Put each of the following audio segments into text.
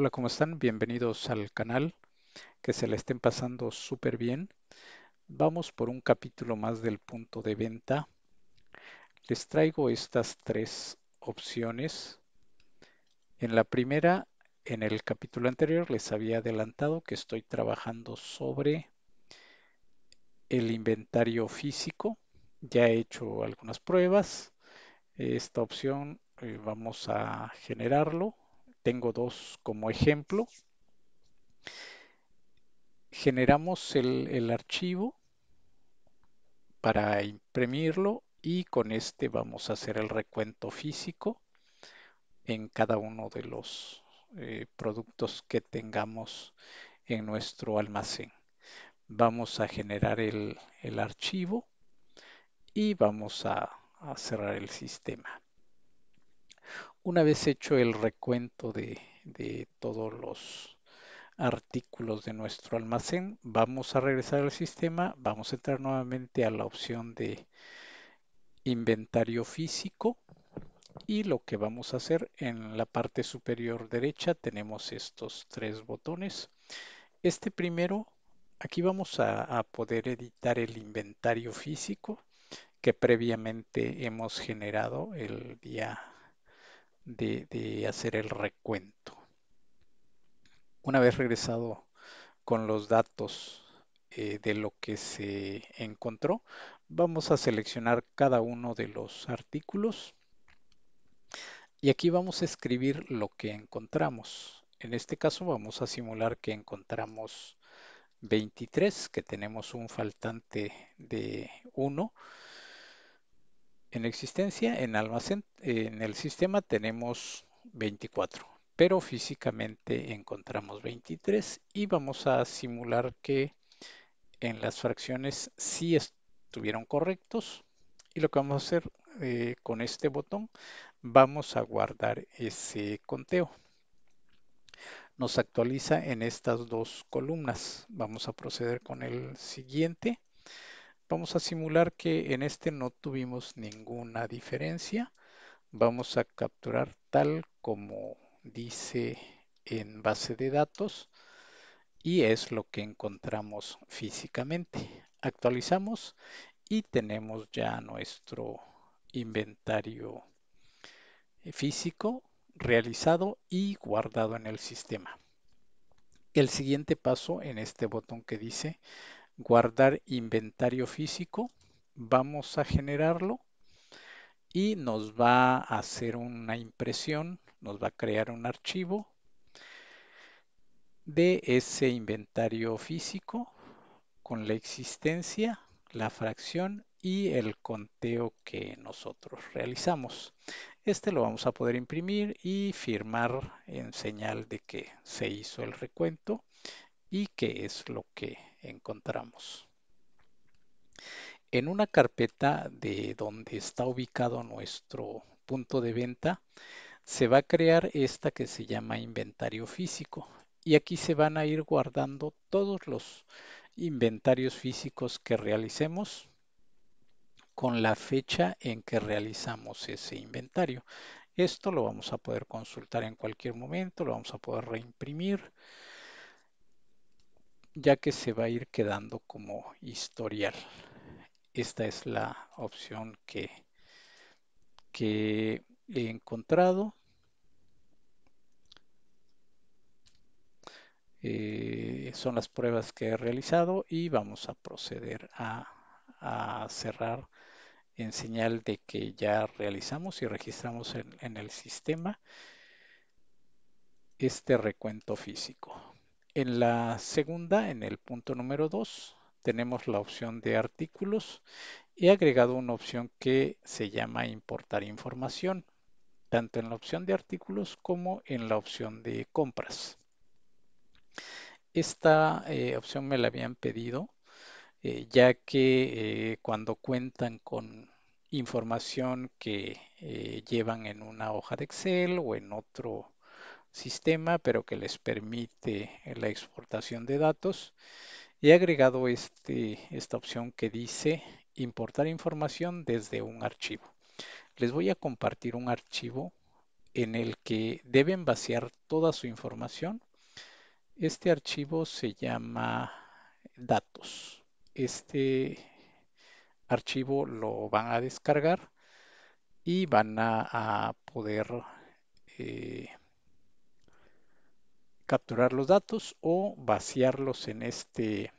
Hola, ¿cómo están? Bienvenidos al canal. Que se la estén pasando súper bien. Vamos por un capítulo más del punto de venta. Les traigo estas tres opciones. En la primera, en el capítulo anterior, les había adelantado que estoy trabajando sobre el inventario físico. Ya he hecho algunas pruebas. Esta opción eh, vamos a generarlo tengo dos como ejemplo. Generamos el, archivo para imprimirlo y con este vamos a hacer el recuento físico en cada uno de los eh, productos que tengamos en nuestro almacén. Vamos a generar el, archivo y vamos a cerrar el sistema. Una vez hecho el recuento de, todos los artículos de nuestro almacén, vamos a regresar al sistema, vamos a entrar nuevamente a la opción de inventario físico y lo que vamos a hacer en la parte superior derecha tenemos estos tres botones. Este primero, aquí vamos a, a poder editar el inventario físico que previamente hemos generado el día de, hacer el recuento. Una vez regresado con los datos eh, de lo que se encontró, vamos a seleccionar cada uno de los artículos y aquí vamos a escribir lo que encontramos. En este caso vamos a simular que encontramos 23, que tenemos un faltante de 1 en existencia, en almacén, en el sistema tenemos 24, pero físicamente encontramos 23 y vamos a simular que en las fracciones sí estuvieron correctos. Y lo que vamos a hacer eh, con este botón, vamos a guardar ese conteo. Nos actualiza en estas dos columnas. Vamos a proceder con el siguiente. Vamos a simular que en este no tuvimos ninguna diferencia. Vamos a capturar tal como dice en base de datos y es lo que encontramos físicamente. Actualizamos y tenemos ya nuestro inventario físico realizado y guardado en el sistema. El siguiente paso en este botón que dice guardar inventario físico, vamos a generarlo y nos va a hacer una impresión, nos va a crear un archivo de ese inventario físico con la existencia, la fracción y el conteo que nosotros realizamos. Este lo vamos a poder imprimir y firmar en señal de que se hizo el recuento y que es lo que encontramos. En una carpeta de donde está ubicado nuestro punto de venta, se va a crear esta que se llama inventario físico. Y aquí se van a ir guardando todos los inventarios físicos que realicemos con la fecha en que realizamos ese inventario. Esto lo vamos a poder consultar en cualquier momento, lo vamos a poder reimprimir ya que se va a ir quedando como historial. Esta es la opción que, he encontrado. Eh, son las pruebas que he realizado y vamos a proceder a, cerrar en señal de que ya realizamos y registramos en el sistema este recuento físico. En la segunda, en el punto número 2, tenemos la opción de artículos He agregado una opción que se llama importar información, tanto en la opción de artículos como en la opción de compras. Esta eh, opción me la habían pedido, eh, ya que eh, cuando cuentan con información que llevan en una hoja de Excel o en otro sistema, pero que les permite la exportación de datos. He agregado este, esta opción que dice importar información desde un archivo. Les voy a compartir un archivo en el que deben vaciar toda su información. Este archivo se llama datos. Este archivo lo van a descargar y van a, poder eh, capturar los datos o vaciarlos en este,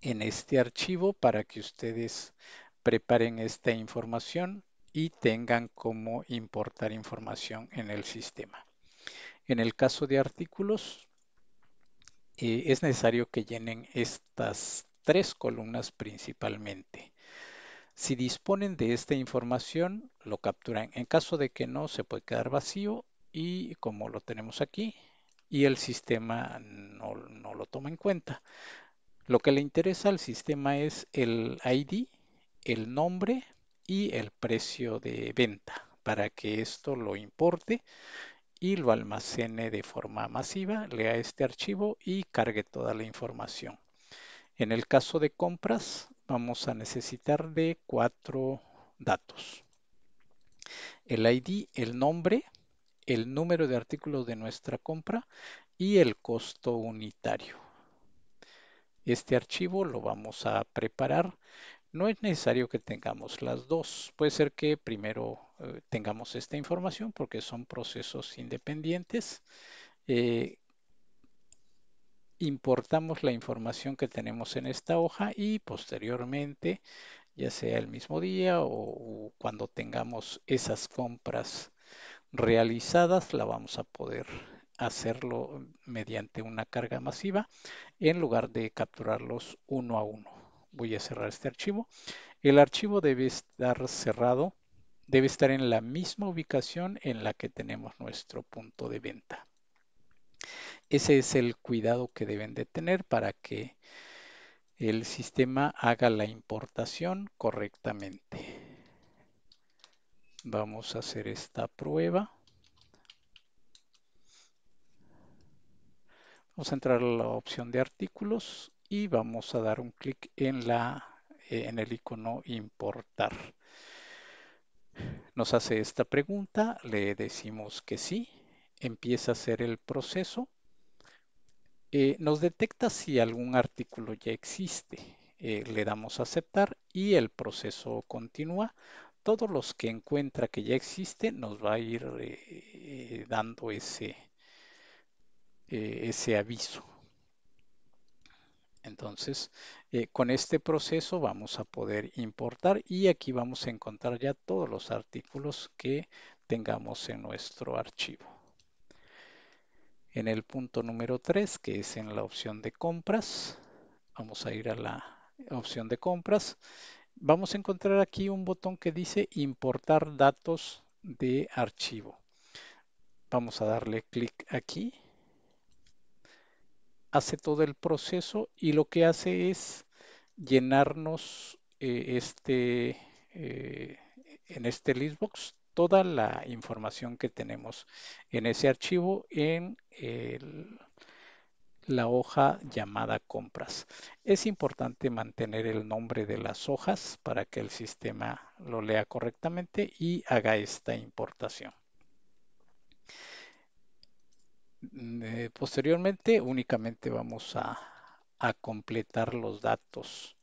en este archivo para que ustedes preparen esta información y tengan cómo importar información en el sistema. En el caso de artículos, eh, es necesario que llenen estas tres columnas principalmente. Si disponen de esta información, lo capturan. En caso de que no, se puede quedar vacío y como lo tenemos aquí, y el sistema no, no lo toma en cuenta. Lo que le interesa al sistema es el ID, el nombre y el precio de venta para que esto lo importe y lo almacene de forma masiva, lea este archivo y cargue toda la información. En el caso de compras vamos a necesitar de cuatro datos. El ID, el nombre, el número de artículos de nuestra compra y el costo unitario. Este archivo lo vamos a preparar. No es necesario que tengamos las dos. Puede ser que primero eh, tengamos esta información porque son procesos independientes. Eh, importamos la información que tenemos en esta hoja y posteriormente, ya sea el mismo día o cuando tengamos esas compras realizadas la vamos a poder hacerlo mediante una carga masiva en lugar de capturarlos uno a uno. Voy a cerrar este archivo. El archivo debe estar cerrado, debe estar en la misma ubicación en la que tenemos nuestro punto de venta. Ese es el cuidado que deben de tener para que el sistema haga la importación correctamente. Vamos a hacer esta prueba. Vamos a entrar a la opción de artículos y vamos a dar un clic en, la, eh, en el icono importar. Nos hace esta pregunta, le decimos que sí, empieza a hacer el proceso. Eh, nos detecta si algún artículo ya existe. Eh, le damos a aceptar y el proceso continúa todos los que encuentra que ya existen nos va a ir eh, eh, dando ese, eh, ese aviso. Entonces, con este proceso vamos a poder importar y aquí vamos a encontrar ya todos los artículos que tengamos en nuestro archivo. En el punto número 3, que es en la opción de compras, vamos a ir a la opción de compras vamos a encontrar aquí un botón que dice importar datos de archivo. Vamos a darle clic aquí. Hace todo el proceso y lo que hace es llenarnos eh, este, eh, en este listbox toda la información que tenemos en ese archivo en el la hoja llamada compras. Es importante mantener el nombre de las hojas para que el sistema lo lea correctamente y haga esta importación. Eh, posteriormente únicamente vamos a, a completar los datos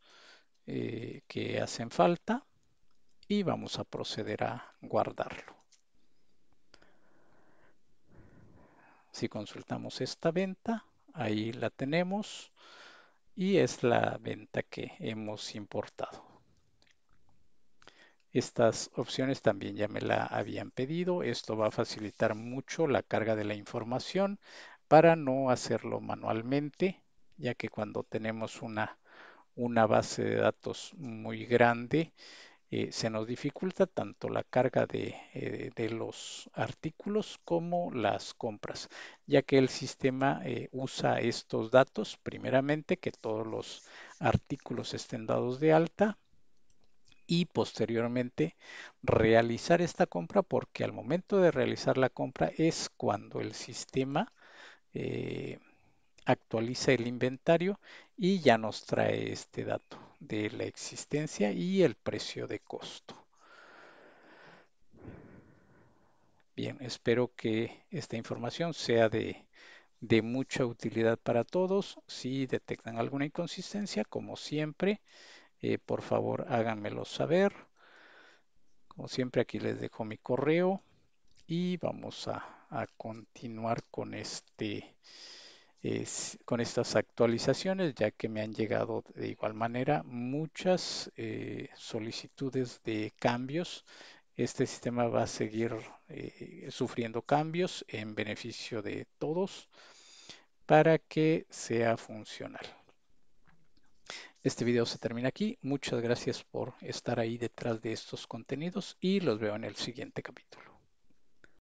eh, que hacen falta y vamos a proceder a guardarlo. Si consultamos esta venta, Ahí la tenemos y es la venta que hemos importado. Estas opciones también ya me la habían pedido. Esto va a facilitar mucho la carga de la información para no hacerlo manualmente, ya que cuando tenemos una, una base de datos muy grande, eh, se nos dificulta tanto la carga eh, de, los artículos como las compras, ya que el sistema eh, usa estos datos, primeramente que todos los artículos estén dados de alta y posteriormente realizar esta compra porque al momento de realizar la compra es cuando el sistema actualiza el inventario y ya nos trae este dato de la existencia y el precio de costo. Bien, espero que esta información sea de, mucha utilidad para todos. Si detectan alguna inconsistencia, como siempre, eh, por favor háganmelo saber. Como siempre aquí les dejo mi correo y vamos a, a continuar con este con estas actualizaciones, ya que me han llegado de igual manera muchas eh, solicitudes de cambios. Este sistema va a seguir eh, sufriendo cambios en beneficio de todos para que sea funcional. Este video se termina aquí. Muchas gracias por estar ahí detrás de estos contenidos y los veo en el siguiente capítulo.